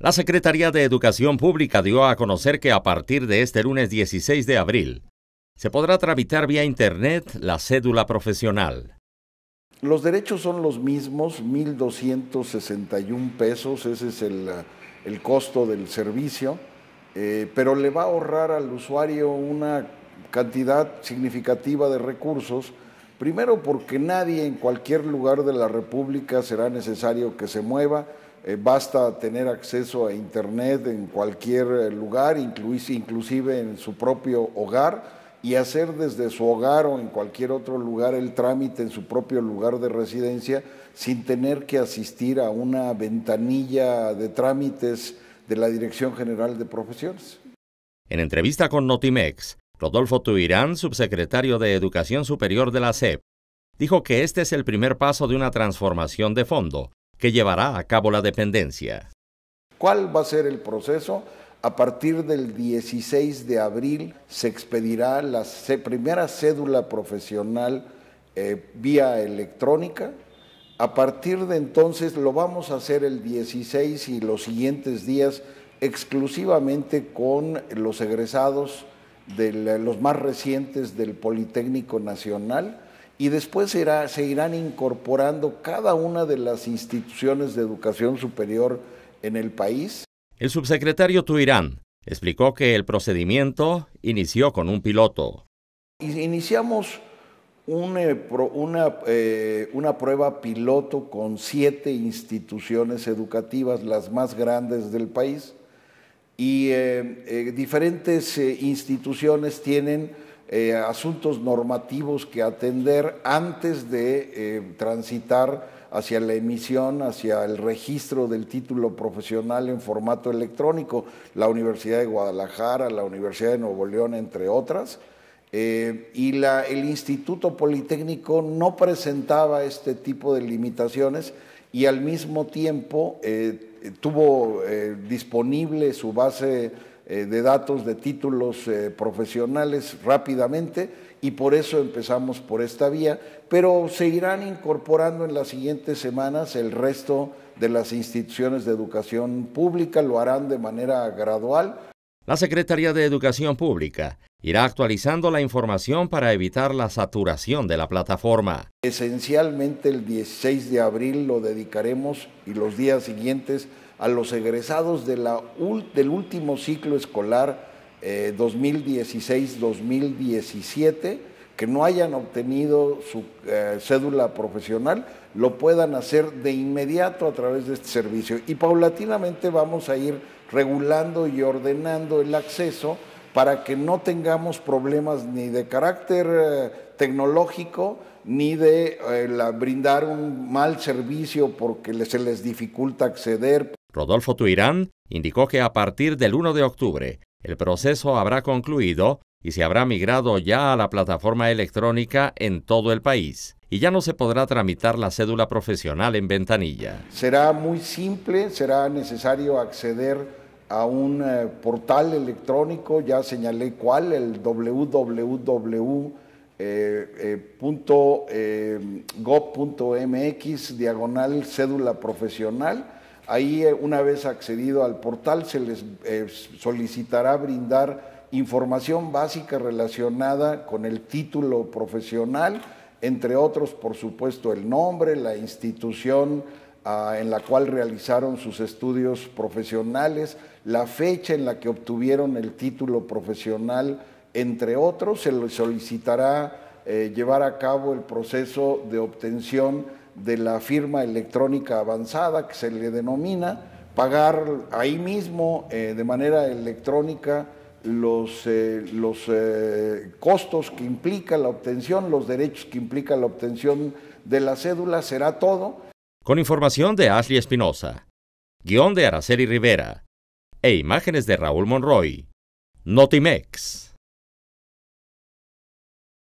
La Secretaría de Educación Pública dio a conocer que a partir de este lunes 16 de abril se podrá tramitar vía Internet la cédula profesional. Los derechos son los mismos, 1.261 pesos, ese es el, costo del servicio, eh, pero le va a ahorrar al usuario una cantidad significativa de recursos, primero porque nadie en cualquier lugar de la República será necesario que se mueva, eh, basta tener acceso a Internet en cualquier eh, lugar, inclusive en su propio hogar, y hacer desde su hogar o en cualquier otro lugar el trámite en su propio lugar de residencia sin tener que asistir a una ventanilla de trámites de la Dirección General de Profesiones. En entrevista con Notimex, Rodolfo Tuirán, subsecretario de Educación Superior de la SEP, dijo que este es el primer paso de una transformación de fondo que llevará a cabo la dependencia. ¿Cuál va a ser el proceso? A partir del 16 de abril se expedirá la primera cédula profesional eh, vía electrónica. A partir de entonces lo vamos a hacer el 16 y los siguientes días exclusivamente con los egresados de los más recientes del Politécnico Nacional y después se, irán incorporando cada una de las instituciones de educación superior en el país. El subsecretario Tuirán explicó que el procedimiento inició con un piloto. Iniciamos eh, eh, una, prueba piloto con siete instituciones educativas, las más grandes del país, y eh, diferentes instituciones tienen eh, asuntos normativos que atender antes de eh, transitar hacia la emisión, hacia el registro del título profesional en formato electrónico, la Universidad de Guadalajara, la Universidad de Nuevo León, entre otras. Eh, y la, el Instituto Politécnico no presentaba este tipo de limitaciones y al mismo tiempo tuvo disponible su base eh, de datos, de títulos eh, profesionales rápidamente y por eso empezamos por esta vía, pero se irán incorporando en las siguientes semanas el resto de las instituciones de educación pública, lo harán de manera gradual. La Secretaría de Educación Pública irá actualizando la información para evitar la saturación de la plataforma. Esencialmente el 16 de abril lo dedicaremos y los días siguientes a los egresados del último ciclo escolar 2016-2017 eh, que no hayan obtenido su eh, cédula profesional, lo puedan hacer de inmediato a través de este servicio. Y paulatinamente vamos a ir regulando y ordenando el acceso para que no tengamos problemas ni de carácter eh, tecnológico, ni de eh, brindar un mal servicio porque se les dificulta acceder. Rodolfo Tuirán indicó que a partir del 1 de octubre el proceso habrá concluido y se habrá migrado ya a la plataforma electrónica en todo el país y ya no se podrá tramitar la cédula profesional en ventanilla. Será muy simple, será necesario acceder a un eh, portal electrónico, ya señalé cuál, el www.gov.mx, eh, eh, diagonal cédula profesional. Ahí, una vez accedido al portal, se les solicitará brindar información básica relacionada con el título profesional, entre otros, por supuesto, el nombre, la institución, Ah, en la cual realizaron sus estudios profesionales, la fecha en la que obtuvieron el título profesional, entre otros, se les solicitará eh, llevar a cabo el proceso de obtención de la firma electrónica avanzada, que se le denomina, pagar ahí mismo eh, de manera electrónica los, eh, los costos que implica la obtención, los derechos que implica la obtención de la cédula, será todo con información de Ashley Espinosa, guión de Araceli Rivera e imágenes de Raúl Monroy. Notimex.